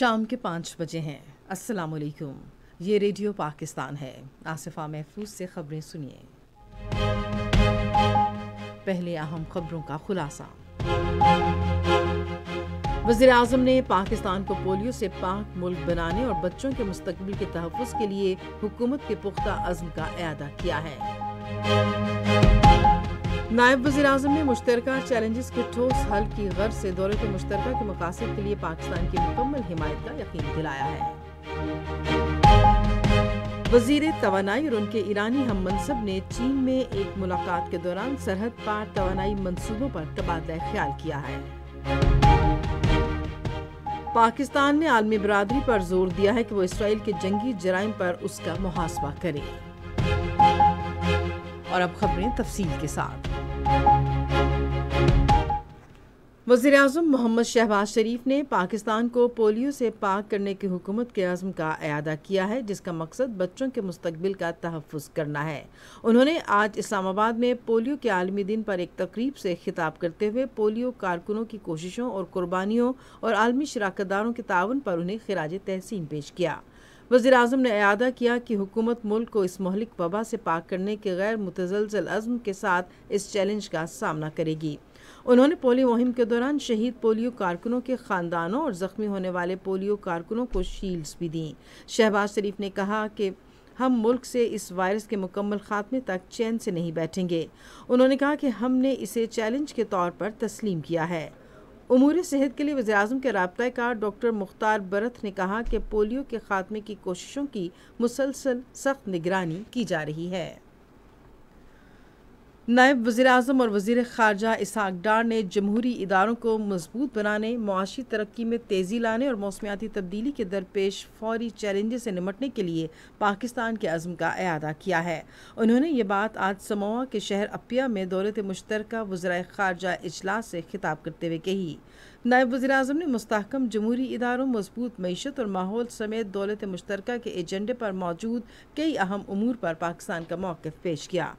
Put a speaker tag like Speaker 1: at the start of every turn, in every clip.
Speaker 1: शाम के पाँच बजे हैं अस्सलाम वालेकुम ये रेडियो पाकिस्तान है आसिफा महफूज से खबरें सुनिए पहले अहम खबरों का खुलासा वजीर अजम ने पाकिस्तान को पोलियो से पाक मुल्क बनाने और बच्चों के मुस्तकबिल के तहफ़ के लिए हुकूमत के पुख्ता अज़म का अदा किया है नायब वजी अजम ने मुश्तर चैलेंजेस के ठोस हल की गर्ज से दौरे के मुश्तर के मकासद के लिए पाकिस्तान की मुकम्मल हिमायत का यकीन दिलाया है वजीर तो और उनके ईरानी हम मनसब ने चीन में एक मुलाकात के दौरान सरहद पार तो मनसूबों पर तबादला ख्याल किया है पाकिस्तान ने आलमी बरदरी पर जोर दिया है कि वो इसराइल के जंगी जराइम पर उसका मुहासबा करे और अब खबरें तफसील के साथ वजीर अजम मोहम्मद शहबाज शरीफ ने पाकिस्तान को पोलियो से पाक करने की हुकूमत के अज़म का अदा किया है जिसका मकसद बच्चों के मुस्तबिल का तहफ़ करना है उन्होंने आज इस्लामाबाद में पोलियो के आलमी दिन पर एक तकरीब से खिताब करते हुए पोलियो कारकुनों की कोशिशों और कुर्बानियों और आलमी शराकत दारों के तान पर उन्हें खराज तहसीन पेश किया वजीर अजम ने अदा किया कि हुकूमत मुल्क को इस महलिक वबा से पाक करने के गैर मुतजलजल अज़म के साथ इस चैलेंज का सामना करेगी उन्होंने पोलियो मुहिम के दौरान शहीद पोलियो कारकुनों के ख़ानदानों और ज़ख्मी होने वाले पोलियो कारकुनों को शील्ड्स भी दी शहबाज शरीफ ने कहा कि हम मुल्क से इस वायरस के मुकम्मल खात्मे तक चैन से नहीं बैठेंगे उन्होंने कहा कि हमने इसे चैलेंज के तौर पर तस्लीम किया है उमूरी सेहत के लिए वजी अजम के कार डॉक्टर मुख्तार बरत ने कहा कि पोलियो के खात्मे की कोशिशों की मुसलसल सख्त निगरानी की जा रही है नायब वज़ी अजम और वज़ी खारजा इसहाक डार ने जमहूरी इदारों को मजबूत बनाने मुआशी तरक्की में तेज़ी लाने और मौसमियाती तब्दीली के दरपेश फौरी चैलेंज से निमटने के लिए पाकिस्तान के अज़म का अदा किया है उन्होंने ये बात आज समोआ के शहर अपिया में दौलत मुश्तरक वजरा खारजा इजलास से खिताब करते हुए कही नायब वजी अजम ने मुस्तकम जमहूरी इदारों मजबूत मीशत और माहौल समेत दौलत मुश्तर के एजेंडे पर मौजूद कई अहम अमूर पर पाकिस्तान का मौक़ पेश किया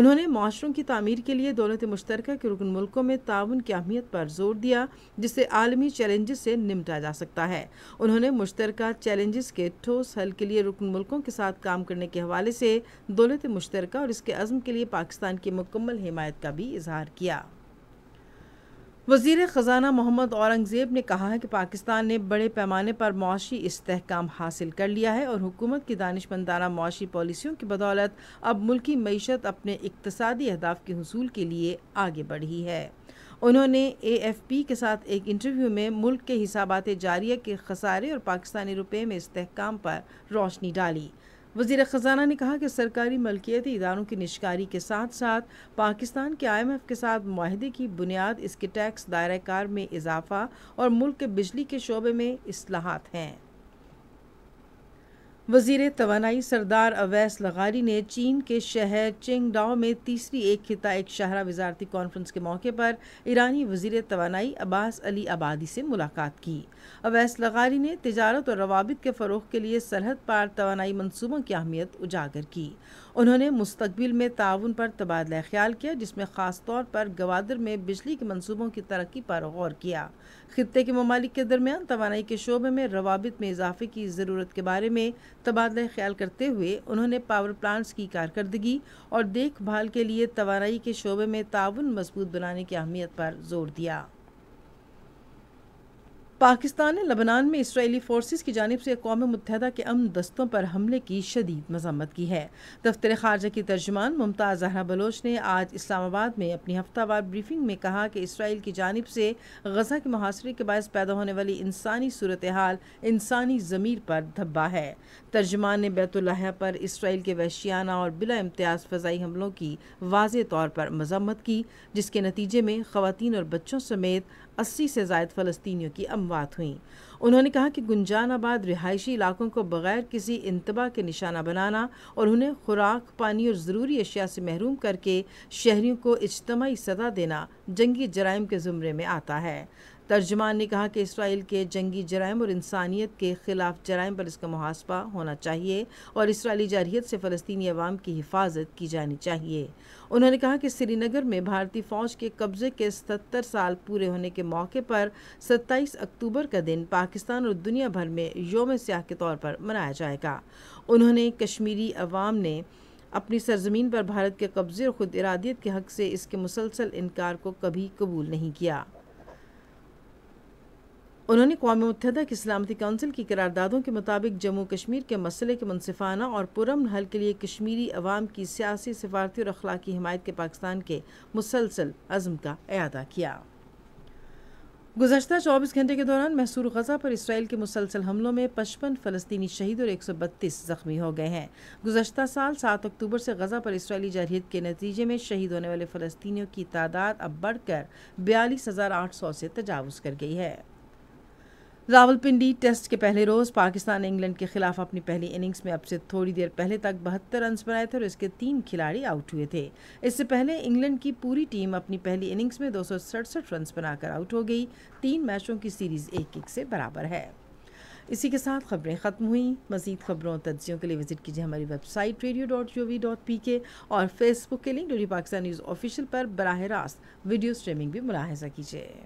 Speaker 1: उन्होंने माशरों की तमीर के लिए दौलत मुश्तर के रुकन मुल्कों में ताउन की अहमियत पर जोर दिया जिससे आलमी चैलेंज से निपटा जा सकता है उन्होंने मुश्तर चैलेंजेस के ठोस हल के लिए रुकन मुल्कों के साथ काम करने के हवाले से दौलत मुश्तर और इसके अज़म के लिए पाकिस्तान की मुकम्मल हमायत का भी इजहार किया वजीर ख़जाना मोहम्मद औरंगज़ेब ने कहा है कि पाकिस्तान ने बड़े पैमाने पर मुआशी इसकाम हासिल कर लिया है और हुकूमत की दानशमंदाना मुआशी पॉलिसियों की बदौलत अब मुल्की मीशत अपने इकतसादी अहदाफ के हसूल के लिए आगे बढ़ी है उन्होंने ए एफ पी के साथ एक इंटरव्यू में मुल्क के हिसाबात जारिया के खसारे और पाकिस्तानी रुपये में इसकाम पर रोशनी डाली वजीर ख़जाना ने कहा कि सरकारी मलकियती इदारों की निष्कारी के साथ साथ पाकिस्तान के आई एम एफ के साथ माहदे की बुनियाद इसके टैक्स दायरा कार में इजाफा और मुल्क के बिजली के शोबे में असलाहत हैं वजीर तोानाई सरदार अवैस लगारी ने चीन के शहर चिंगडाओ में तीसरी एक खिता एक शहरा वजारती कॉन्फ्रेंस के मौके पर ईरानी वजीर तोानाई अब्बास अली आबादी से मुलाकात की अवैस लगारी ने तजारत और रवाबित के फ़रोग के लिए सरहद पार तोानाई मनसूबों की अहमियत उजागर की उन्होंने मुस्तबिल में ताउन पर तबादला ख्याल किया जिसमें ख़ास तौर पर गवादर में बिजली के मनसूबों की तरक्की पर गौर किया खत्े के ममालिक के दरमियान तोानाई के शोबे में रवाबित में इजाफे की ज़रूरत के बारे में तबादला ख्याल करते हुए उन्होंने पावर प्लांट्स की कारकर्दगी और देखभाल के लिए तोानाई के शोबे में ताउन मजबूत बनाने की अहमियत पर जोर दिया पाकिस्तान ने लबनान में इसराइली फोर्सेस की जानब से अकोम मुतहदा के अमन दस्तों पर हमले की शदीद मजम्मत की है दफ्तर खारजा की तर्जमान मुमताज़ जहरा बलोच ने आज इस्लामाबाद में अपनी हफ्तावार ब्रीफिंग में कहा कि इसराइल की जानब से गजा के मुहासरे के बायस पैदा होने वाली इंसानी सूरत हाल इंसानी ज़मीर पर धब्बा है तर्जमान ने बैतुल्लाह पर इसराइल के वैशियाना और बिला इम्तियाज़ फ़जाई हमलों की वाज तौर पर मजम्मत की जिसके नतीजे में ख़वान और बच्चों समेत अस्सी से जायद फ़लस्तियों की अमवात हुई उन्होंने कहा कि गुंजान आबाद रिहायशी इलाकों को बगैर किसी इंतबा के निशाना बनाना और उन्हें खुराक पानी और ज़रूरी अशिया से महरूम करके शहरीों को इज्तमी सजा देना जंगी जराइम के ज़ुमरे में आता है तर्जमान ने कहा कि इसराइल के जंगी जराइम और इंसानियत के ख़िलाफ़ जराइम पर इसका मुहासबा होना चाहिए और इसराइली जारहियत से फ़लस्तनी अवाम की हिफाजत की जानी चाहिए उन्होंने कहा कि श्रीनगर में भारतीय फ़ौज के कब्ज़े के सत्तर साल पूरे होने के मौके पर सत्ताईस अक्टूबर का दिन पाकिस्तान और दुनिया भर में योम सयाह के तौर पर मनाया जाएगा उन्होंने कश्मीरी अवाम ने अपनी सरजमीन पर भारत के कब्ज़े और खुद इरादियत के हक से इसके मुसलसल इनकार को कभी कबूल नहीं किया उन्होंने कौम मुतहदा की सलामती कौंसिल की करारदादों के मुताबिक जम्मू कश्मीर के मसले के मुनफाना और पुरम हल के लिए कश्मीरी अवाम की सियासी सफारती और अखलाकी हमायत के पाकिस्तान के मुसलसल अज़म का अदा किया गुजशत 24 घंटे के दौरान मैसूर गजा पर इसराइल के मुसलसल हमलों में पचपन फलस्तीनी शहीद और 132 जख्मी हो गए हैं गुजशत साल 7 अक्टूबर से गजा पर इसराइली जरहियत के नतीजे में शहीद होने वाले फ़लस्तियों की तादाद अब बढ़कर बयालीस हज़ार आठ सौ से तजावज़ कर गई है रावलपिंडी टेस्ट के पहले रोज़ पाकिस्तान ने इंग्लैंड के खिलाफ अपनी पहली इनिंग्स में अब से थोड़ी देर पहले तक बहत्तर रन बनाए थे और इसके तीन खिलाड़ी आउट हुए थे इससे पहले इंग्लैंड की पूरी टीम अपनी पहली इनिंग्स में दो रन बनाकर आउट हो गई तीन मैचों की सीरीज एक एक से बराबर है इसी के साथ खबरें ख़त्म हुई मजीद खबरों और तजियों के लिए विजिट कीजिए हमारी website radio dot G V dot P K और फेसबुक के लिंक डोरी पाकिस्तान न्यूज़ ऑफिशियल पर बरह रास्त वीडियो स्ट्रीमिंग भी मुलाहजा कीजिए